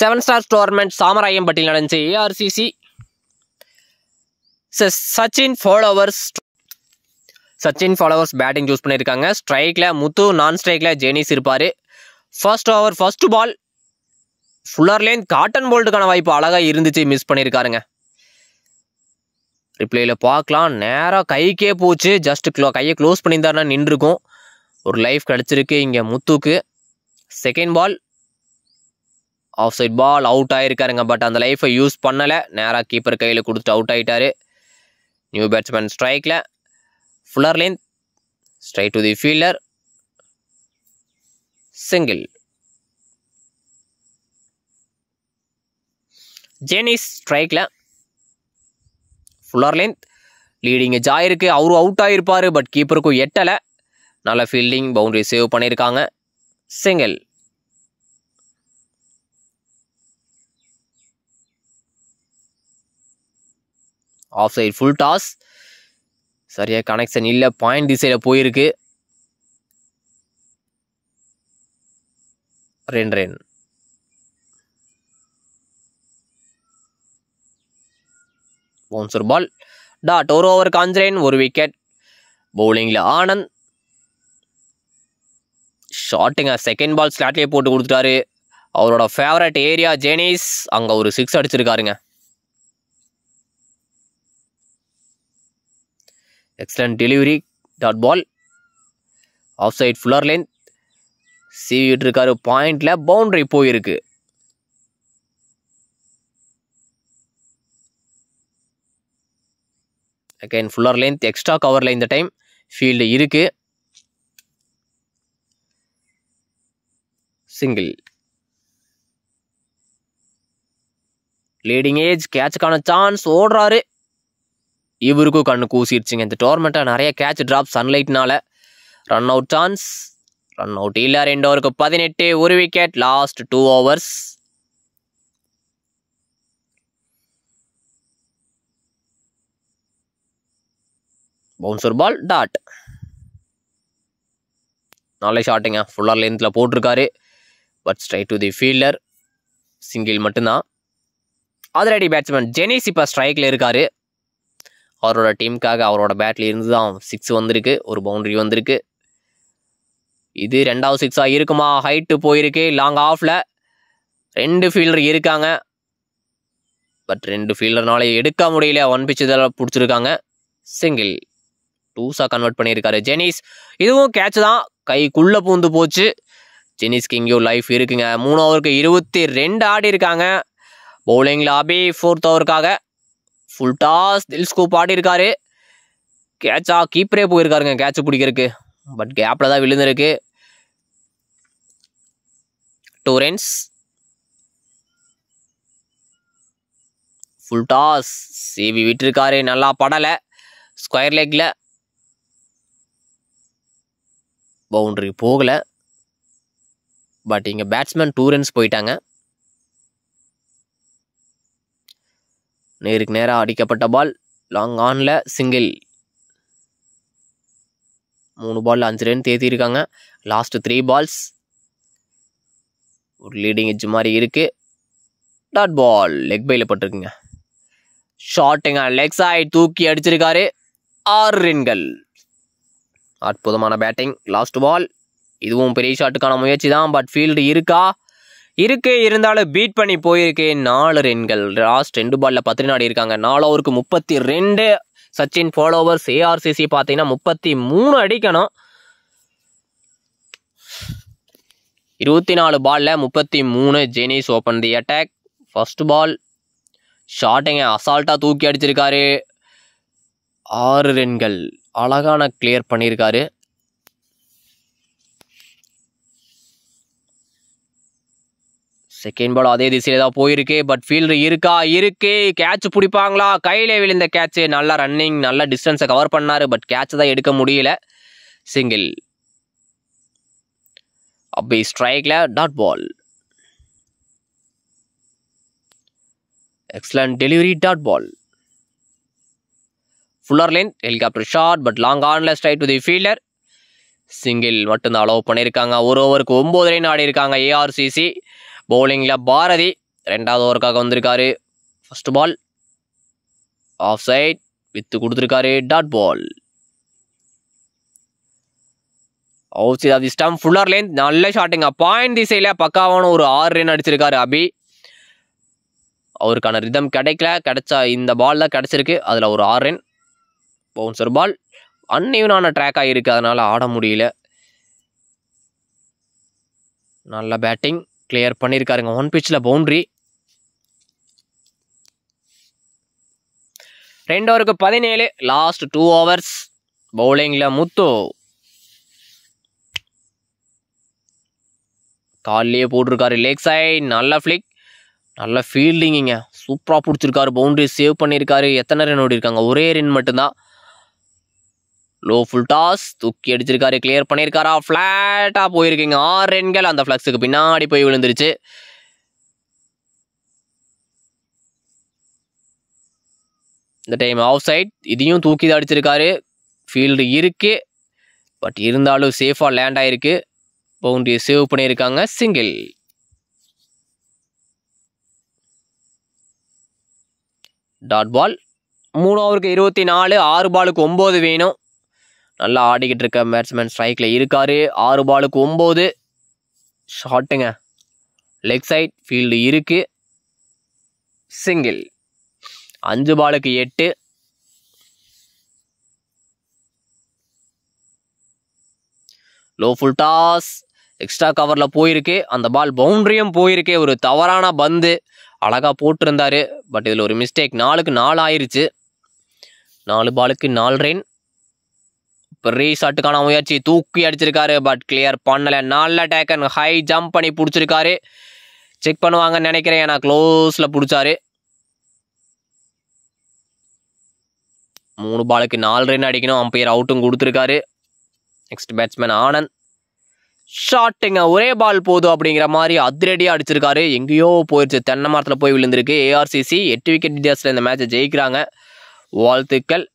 seven star tournament சாமராயம்பட்டியில் நடந்துச்சு ARCC Sachin followers Sachin followers batting choose பண்ணியிருக்காங்க ஸ்ட்ரைக்கில் முத்து நான் ஸ்ட்ரைக்கில் ஜெனிஸ் இருப்பார் first over first ball fuller length caught and போல்ட்டுக்கான வாய்ப்பு அழகாக இருந்துச்சு மிஸ் பண்ணியிருக்காருங்க ரிப்ளையில் பார்க்கலாம் நேராக கைக்கே போச்சு ஜஸ்ட் க்ளோ கையை க்ளோஸ் பண்ணியிருந்தாருன்னா நின்றுருக்கும் ஒரு லைஃப் கிடச்சிருக்கு இங்கே முத்துக்கு second ball off side ball out ஆகியிருக்காருங்க பட் அந்த லைஃப்பை யூஸ் பண்ணலை நேராக கீப்பர் கையில் கொடுத்துட்டு அவுட் ஆகிட்டார் நியூ பேட்ஸ்மேன் ஸ்ட்ரைக்கில் fuller length straight to the fielder single Jenis ஸ்ட்ரைக்கில் ஃபுல்லர் லென்த் லீடிங் எஜ் அவரும் அவுட் ஆகிருப்பார் பட் கீப்பருக்கும் எட்டலை நல்ல ஃபீல்டிங் பவுண்ட்ரி சேவ் பண்ணியிருக்காங்க single off side full toss சரியாக கனெக்ஷன் இல்லை பாயிண்ட் திசையில் போயிருக்கு ரென் ரென் பவுன்சர் பால் டாட் ஒரு ஓவர் காஞ்சரேன் ஒரு விக்கெட் பவுலிங்கில் ஆனந்த் ஷார்ட்டுங்க செகண்ட் பால் ஸ்லாட்லேயே போட்டு கொடுத்துட்டாரு அவரோட ஃபேவரட் ஏரியா ஜேனிஸ் அங்கே ஒரு சிக்ஸ் அடிச்சிருக்காருங்க excellent delivery dot ball off side fuller length சீவிட்டு இருக்காரு பாயிண்டில் பவுண்ட்ரி போயிருக்கு அகைன் ஃபுல்லர் லென்த் எக்ஸ்ட்ரா கவரில் இந்த டைம் ஃபீல்டு இருக்குது சிங்கிள் லீடிங் ஏஜ் கேட்சுக்கான சான்ஸ் ஓடுறாரு இவருக்கும் கண்ணு கூசிடுச்சுங்க இந்த டோர்மெண்ட்டாக நிறைய கேட்ச் ட்ராப் சன்லைட்னால run out chance run out இல்லை ரெண்டு ஓவருக்கு பதினெட்டு ஒரு wicket last two overs bouncer ball dot நாளை ஷாட்டுங்க ஃபுல்லாக லென்த்தில் போட்டிருக்காரு but straight to the fielder single மட்டும்தான் அதிரடி பேட்ஸ்மேன் ஜெனிஸ் இப்போ ஸ்ட்ரைக்கில் இருக்கார் அவரோட டீமுக்காக அவரோட பேட்டில் இருந்து தான் சிக்ஸ் வந்திருக்கு ஒரு பவுண்ட்ரி வந்திருக்கு இது ரெண்டாவது சிக்ஸாக இருக்குமா ஹைட்டு போயிருக்கு லாங் ஆஃபில் ரெண்டு ஃபீல்டர் இருக்காங்க பட் ரெண்டு ஃபீல்டர்னால எடுக்க முடியல ஒன் பிச்சு இதெல்லாம் பிடிச்சிருக்காங்க சிங்கிள் டூஸாக கன்வெர்ட் பண்ணியிருக்காரு ஜெனிஸ் இதுவும் கேட்ச் தான் கைக்குள்ளே பூந்து போச்சு ஜெனிஸ்க்கு இங்கேயும் லைஃப் இருக்குங்க மூணு ஓவருக்கு இருபத்தி ரெண்டு ஆடி இருக்காங்க பவுலிங்கில் அபி ஃபோர்த் ஓவருக்காக ஃபுல் டாஸ் தில் ஸ்கூப் ஆடிருக்காரு கேட்சா கீப்பரே போயிருக்காருங்க கேட்ச் பிடிக்கிறதுக்கு பட் கேப்பில் தான் விழுந்திருக்கு டூரன்ஸ் ஃபுல் டாஸ் சிவி விட்டுருக்காரு நல்லா படலை ஸ்கொயர் லெக்கில் பவுண்ட்ரி போகலை பட் இங்கே பேட்ஸ்மேன் டூ ரன்ஸ் போயிட்டாங்க நேருக்கு நேராக அடிக்கப்பட்ட பால் லாங் ஆனில் சிங்கிள் மூணு பால் அஞ்சு ரன் தேத்திருக்காங்க லாஸ்ட்டு த்ரீ பால்ஸ் ஒரு லீடிங் எஜ் மாதிரி இருக்குது டாட் பால் லெக் பையில் பட்டிருக்குங்க ஷாட்டுங்க லெக் சைட் தூக்கி அடிச்சிருக்காரு ஆறு ரன்கள் அற்புதமான பேட்டிங் லாஸ்ட் பால் இதுவும் பெரிய ஷாட்டுக்கான முயற்சி தான் பட் ஃபீல்டு இருக்கா இருக்கு இருந்தாலும் பீட் பண்ணி போயிருக்கு நாலு ரன்கள் லாஸ்ட் ரெண்டு பால்ல பத்து நாடி இருக்காங்க நாலு ஓவருக்கு முப்பத்தி ரெண்டு சச்சின் ஃபாலோவர்ஸ் ஏஆர்சிசி பார்த்தீங்கன்னா முப்பத்தி மூணு அடிக்கணும் இருபத்தி நாலு பாலில் முப்பத்தி மூணு Jenis open the attack first ball ஷார்ட்டிங்க அசால்ட்டாக தூக்கி அடிச்சிருக்காரு ஆறு ரன்கள் அழகான கிளியர் பண்ணியிருக்காரு செகண்ட் பால் அதே திசையில் தான் போயிருக்கு பட் ஃபீல்டு இருக்கா இருக்கு கேட்ச் பிடிப்பாங்களா கையில விழுந்த கேட்ச் நல்லா ரன்னிங் நல்லா டிஸ்டன்ஸை கவர் பண்ணார் பட் கேட்ச் தான் எடுக்க முடியல சிங்கிள் அப்படி ஸ்ட்ரைக்கில் dot ball excellent delivery dot ball fuller length helicopter shot but long ஆன்ல straight to the fielder single மட்டும்தான் அலோவ் பண்ணியிருக்காங்க ஒரு ஓவருக்கு ஒம்பது லைன் ஆடி இருக்காங்க ஏஆர்சிசி போலிங்கில் பாரதி ரெண்டாவது ஓவருக்காக வந்திருக்காரு ஃபஸ்ட் பால் ஆஃப் சைட் வித்து கொடுத்துருக்காரு dot ball outside off stump fuller length நல்ல ஷாட்டுங்க பாயிண்ட் திசையில் பக்காவான ஒரு ஆறு ரன் அடிச்சிருக்காரு அபி அவருக்கான ரிதம் கிடைக்கல கிடைச்சா இந்த பால் தான் கிடச்சிருக்கு அதில் ஒரு ஆறு ரன் பவுன்சர் பால் அன்னியூனான ட்ராக்காக இருக்குது அதனால் ஆட முடியல நல்ல பேட்டிங் கிளியர் பண்ணியிருக்காருங்க ஒன் பிச்சில் பவுண்ட்ரி ரெண்டு ஓவருக்கு பதினேழு லாஸ்ட் டூ ஓவர்ஸ் பவுலிங்கில் முத்து கால்லையே போட்டிருக்காரு லெக் சைட் நல்ல ஃப்ளிக் நல்ல ஃபீல்டிங்குங்க சூப்பராக பிடிச்சிருக்காரு பவுண்ட்ரி சேவ் பண்ணியிருக்காரு எத்தனை ரன் ஓடிருக்காங்க ஒரே ரன் மட்டும்தான் லோ ஃபுல் டாஸ் தூக்கி அடிச்சிருக்காரு கிளியர் பண்ணியிருக்காரா ஃப்ளாட்டாக போயிருக்கீங்க ஆறு ரன்கள் அந்த ஃப்ளக்ஸுக்கு பின்னாடி போய் விழுந்துருச்சு இந்த டைம் ஆஃப் சைட் இதையும் தூக்கி தான் அடிச்சிருக்காரு ஃபீல்டு இருக்கு பட் இருந்தாலும் சேஃபாக லேண்ட் ஆகிருக்கு பவுண்டரி சேவ் பண்ணியிருக்காங்க சிங்கிள் டாட் பால் மூணு ஓவருக்கு இருபத்தி நாலு ஆறு பாலுக்கு ஒம்பது வேணும் நல்லா ஆடிக்கிட்டு இருக்க பேட்ஸ்மேன் ஸ்ட்ரைக்கில் இருக்கார் ஆறு பாலுக்கு ஒம்பது ஷாட்டுங்க லெக் சைட் ஃபீல்டு இருக்குது சிங்கிள் அஞ்சு பாலுக்கு எட்டு லோ ஃபுல் டாஸ் எக்ஸ்ட்ரா கவரில் போயிருக்கு அந்த பால் பவுண்ட்ரியும் போயிருக்கே ஒரு தவறான பந்து அழகாக போட்டிருந்தார் பட் இதில் ஒரு மிஸ்டேக் நாலுக்கு நாலு ஆயிடுச்சு நாலு பாலுக்கு நாலு ரெயின் ரீசாட்டுக்கான முயற்சி தூக்கி அடிச்சிருக்காரு பட் கிளியர் பண்ணலை நல்ல டேக்கன் ஹை ஜம்ப் பண்ணி பிடிச்சிருக்காரு செக் பண்ணுவாங்கன்னு நினைக்கிறேன் ஏன்னா க்ளோஸில் பிடிச்சாரு மூணு பாலுக்கு நாலு ரன் அடிக்கணும் அம்பையர் அவுட்டும் கொடுத்துருக்காரு நெக்ஸ்ட் பேட்ஸ்மேன் ஆனந்த் ஷார்ட்டுங்க ஒரே பால் போதும் அப்படிங்கிற மாதிரி அதிரடியாக அடிச்சிருக்காரு எங்கேயோ போயிடுச்சு தென்னை மரத்தில் போய் விழுந்திருக்கு ஏஆர்சிசி எட்டு விக்கெட் வித்தியாசத்தில் இந்த மேட்சை ஜெயிக்கிறாங்க வாழ்த்துக்கள்